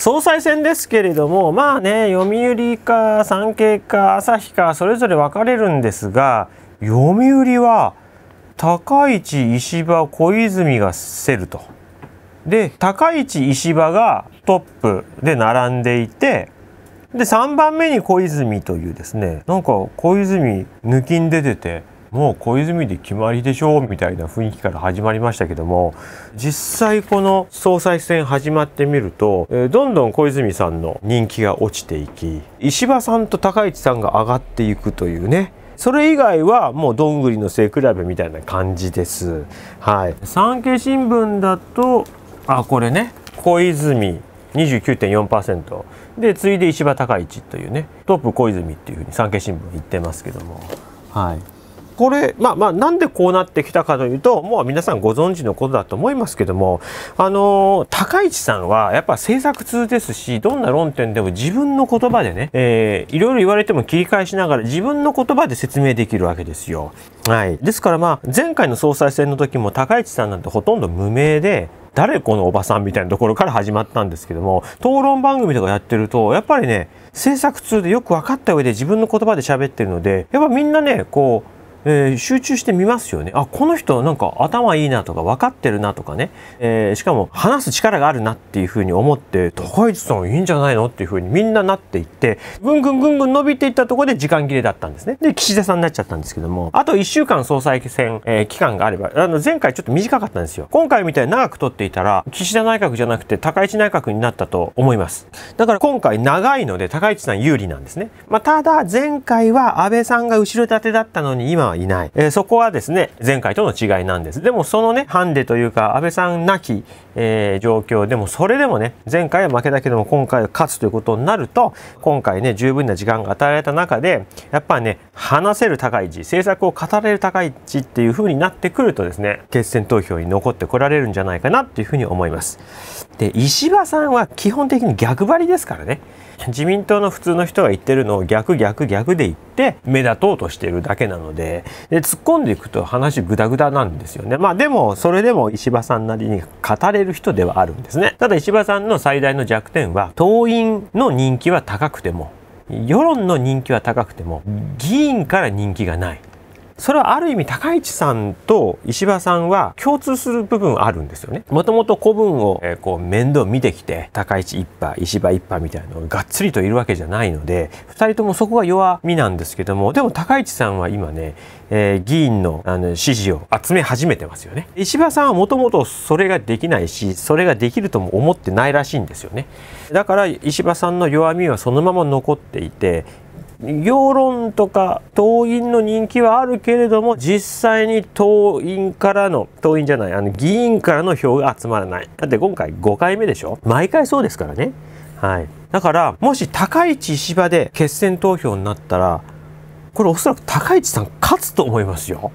総裁選ですけれども、まあね、読売か産経か朝日かそれぞれ分かれるんですが、読売は高市、石破、小泉が競ると。で、高市、石破がトップで並んでいて、で、3番目に小泉というですね、なんか小泉抜きん出てて、もう小泉で決まりでしょうみたいな雰囲気から始まりましたけども実際この総裁選始まってみると、えどんどん小泉さんの人気が落ちていき石破さんと高市さんが上がっていくというねそれ以外はもうどんぐりの背比べみたいな感じです。はい、産経新聞だとあこれね小泉29.4%で次いで石破高市というねトップ小泉っていうふうに産経新聞言ってますけども。はいこれ、まあまあ、なんでこうなってきたかというと、もう皆さんご存知のことだと思いますけども、あの、高市さんはやっぱ政策通ですし、どんな論点でも自分の言葉でね、えー、いろいろ言われても切り返しながら自分の言葉で説明できるわけですよ。はい。ですからまあ、前回の総裁選の時も高市さんなんてほとんど無名で、誰このおばさんみたいなところから始まったんですけども討論番組とかやってるとやっぱりね制作通でよく分かった上で自分の言葉で喋ってるのでやっぱみんなねこうえー、集中して見ますよね。あ、この人なんか頭いいなとか分かってるなとかね、えー、しかも話す力があるなっていうふうに思って、高市さんいいんじゃないのっていうふうにみんななっていって、ぐんぐんぐんぐん伸びていったところで時間切れだったんですね。で、岸田さんになっちゃったんですけども、あと1週間総裁選、えー、期間があれば、あの、前回ちょっと短かったんですよ。今回みたいに長く取っていたら、岸田内閣じゃなくて高市内閣になったと思います。だから今回長いので高市さん有利なんですね。まあ、ただ前回は安倍さんが後ろ盾だったのに今はいない。えー、そこはですね、前回との違いなんです。でもそのね、ハンデというか、安倍さんなき、えー、状況でも、それでもね、前回は負けたけども、今回は勝つということになると、今回ね、十分な時間が与えられた中で、やっぱね、話せる高い字政策を語れる高い市っていう風になってくるとですね、決選投票に残ってこられるんじゃないかなっていう風に思います。で石破さんは基本的に逆張りですからね自民党の普通の人が言ってるのを逆逆逆で言って目立とうとしてるだけなのでで突っ込んでいくと話グダグダなんですよねまあでもそれでも石破さんなりに語れる人ではあるんですねただ石破さんの最大の弱点は党員の人気は高くても世論の人気は高くても議員から人気がないそれはある意味高市さんと石破さんは共通する部分あるんですよねもともと古文を、えこう面倒見てきて高市一派石破一派みたいなのがっつりといるわけじゃないので2人ともそこが弱みなんですけどもでも高市さんは今ね、えー、議員のあの支持を集め始めてますよね石破さんはもともとそれができないしそれができるとも思ってないらしいんですよねだから石破さんの弱みはそのまま残っていて世論とか党員の人気はあるけれども実際に党員からの党員じゃないあの議員からの票が集まらないだって今回5回目でしょ毎回そうですからねはいだからもし高市石破で決選投票になったらこれおそらく高市さん勝つと思いますよ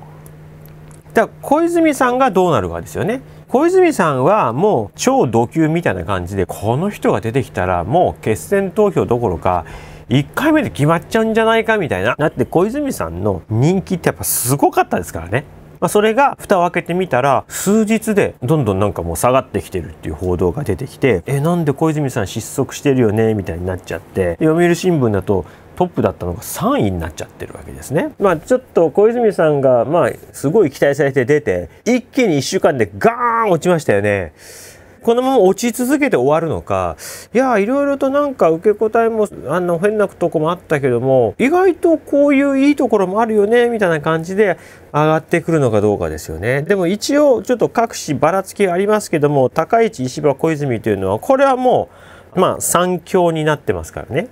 だから小泉さんがどうなるかですよね小泉さんはもう超ド級みたいな感じでこの人が出てきたらもう決選投票どころか1回目で決まっちゃうんじゃないかみたいな。だって小泉さんの人気ってやっぱすごかったですからね。まあ、それが蓋を開けてみたら数日でどんどんなんかもう下がってきてるっていう報道が出てきてえなんで小泉さん失速してるよねみたいになっちゃって読売新聞だとトップだったのが3位になっちゃってるわけですね。まあちょっと小泉さんがまあすごい期待されて出て一気に1週間でガーン落ちましたよね。このまま落ち続けて終わるのかいやいろいろとなんか受け答えもあの変なとこもあったけども意外とこういういいところもあるよねみたいな感じで上がってくるのかどうかですよねでも一応ちょっと各種ばらつきありますけども高市石破小泉というのはこれはもうまあ3強になってますからね。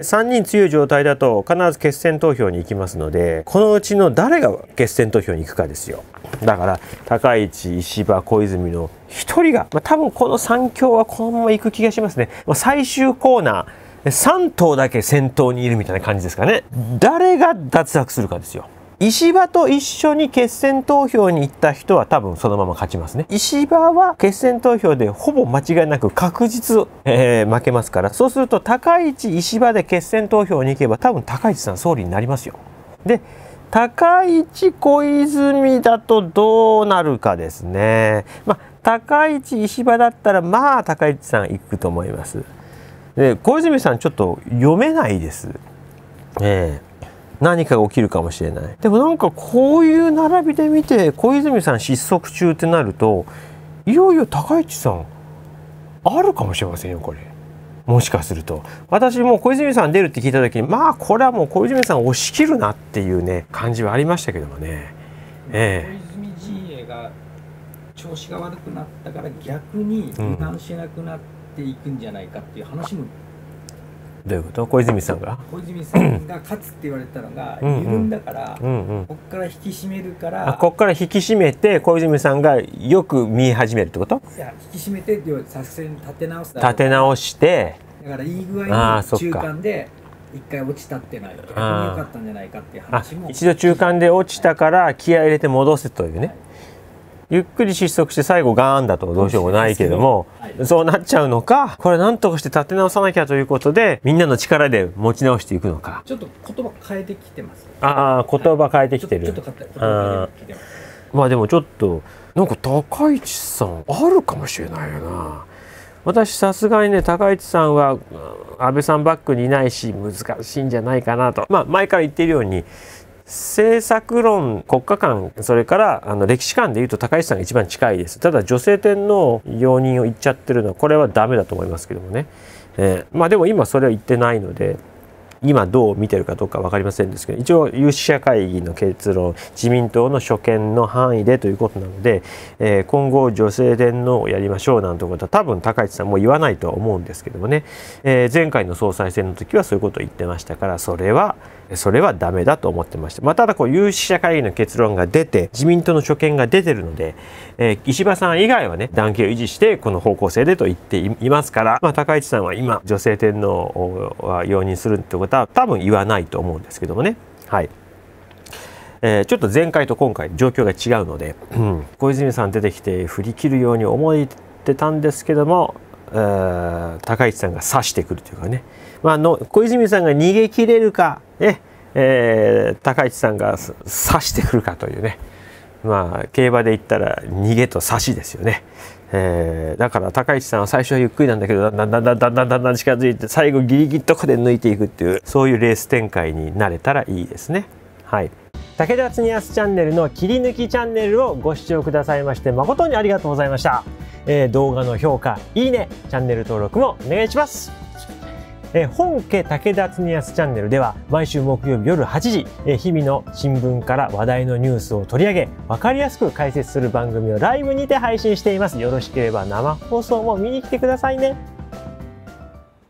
3人強い状態だと必ず決選投票に行きますのでこのうちの誰が決選投票に行くかですよだから高市石破小泉の1人が、まあ、多分この3強はこのまま行く気がしますね、まあ、最終コーナー3頭だけ先頭にいるみたいな感じですかね誰が脱落するかですよ石破と一緒に決選投票に行った人は多分そのまま勝ちますね。石破は決選投票でほぼ間違いなく確実、えー、負けますから、そうすると高市石破で決選投票に行けば多分高市さん総理になりますよ。で、高市小泉だとどうなるかですね。まあ、高市石破だったらまあ高市さん行くと思います。で、小泉さんちょっと読めないです。ええー何かが起きるかもしれないでもなんかこういう並びで見て小泉さん失速中ってなるといよいよ高市さんあるかもしれませんよこれもしかすると私も小泉さん出るって聞いた時にまあこれはもう小泉さん押し切るなっていうね感じはありましたけどもね、ええ、小泉陣営が調子が悪くなったから逆に油断しなくなっていくんじゃないかっていう話も、どういうこと小泉さんが小泉さんが勝つって言われたのが緩んだから、うんうん、こっから引き締めるからこっから引き締めて小泉さんがよく見え始めるってこといや引き締めてって作戦立て直す立て直してだからいい具合に中間で一回落ちたってない逆良かったんじゃないかっていう話も一度中間で落ちたから気合入れて戻せというね、はいゆっくり失速して最後ガーンだとどうしようもないけども、そうなっちゃうのか、これなんとかして立て直さなきゃということで、みんなの力で持ち直していくのか。ちょっと言葉変えてきてます。ああ、言葉変えてきてる。ちょっとままあでもちょっとなんか高市さんあるかもしれないよな私さすがにね高市さんは安倍さんバックにいないし難しいんじゃないかなとまあ前から言ってるように政策論、国家間それからあの歴史観でいうと高市さんが一番近いです。ただ女性天皇容認を言っちゃってるのはこれはダメだと思いますけどもね。えー、まあでも今それは言ってないので、今どう見てるかどうか分かりませんですけど一応有識者会議の結論自民党の所見の範囲でということなので、えー、今後女性天皇をやりましょうなんてことは多分高市さんも言わないとは思うんですけどもね、えー、前回の総裁選の時はそういうことを言ってましたからそれはそれはダメだと思ってました。まあ、ただこう有識者会議の結論が出て、自民党の所見が出てるので、えー、石破さん以外はね、団結を維持してこの方向性でと言っていますから、まあ、高市さんは今、女性天皇は容認するってことは多分言わないと思うんですけどもね。はい。えー、ちょっと前回と今回状況が違うので、うん、小泉さん出てきて振り切るように思ってたんですけども、え高市さんが刺してくるというかね、まあの小泉さんが逃げ切れるかええー、高市さんが刺してくるかというね、まあ、競馬で言ったら逃げと刺しですよね。えー、だから高市さんは最初はゆっくりなんだけどだんだんだんだんだんだんだん近づいて最後ギリギリとかで抜いていくっていうそういうレース展開になれたらいいですね。はい武田恒康チャンネルの切り抜きチャンネルをご視聴くださいまして誠にありがとうございました、えー、動画の評価いいねチャンネル登録もお願いしますえ本家武田恒康チャンネルでは毎週木曜日夜8時、え日々の新聞から話題のニュースを取り上げ、分かりやすく解説する番組をライブにて配信しています。よろしければ生放送も見に来てくださいね。